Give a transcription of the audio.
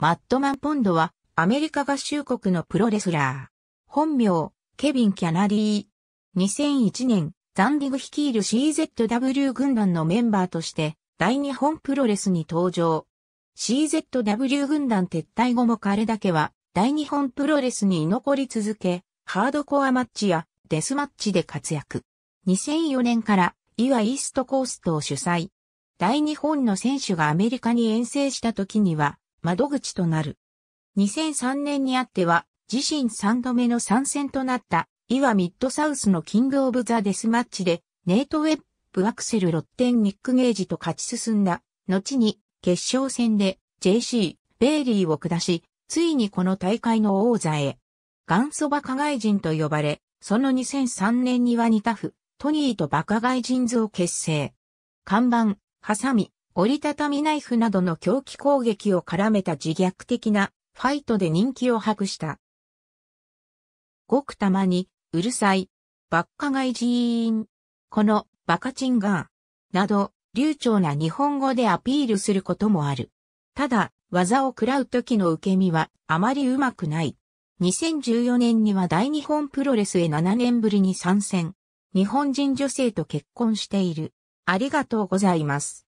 マットマン・ポンドは、アメリカ合衆国のプロレスラー。本名、ケビン・キャナディー。2001年、ザンディグ率いる CZW 軍団のメンバーとして、大日本プロレスに登場。CZW 軍団撤退後も彼だけは、大日本プロレスに居残り続け、ハードコアマッチやデスマッチで活躍。2004年から、イワイーストコーストを主催。大日本の選手がアメリカに遠征した時には、窓口となる。2003年にあっては、自身3度目の参戦となった、イワミッドサウスのキングオブザデスマッチで、ネイト・ウェッブ・アクセル・ロッテン・ニック・ゲージと勝ち進んだ。後に、決勝戦で JC、ベイリーを下し、ついにこの大会の王座へ。元祖バカ外人と呼ばれ、その2003年にはニタフ、トニーとバカ外人図を結成。看板、ハサミ、折りたたみナイフなどの狂気攻撃を絡めた自虐的なファイトで人気を博した。ごくたまに、うるさい、バッカガイジーン、このバカチンガー、など、流暢な日本語でアピールすることもある。ただ、技を喰らう時の受け身はあまりうまくない。2014年には大日本プロレスへ7年ぶりに参戦。日本人女性と結婚している。ありがとうございます。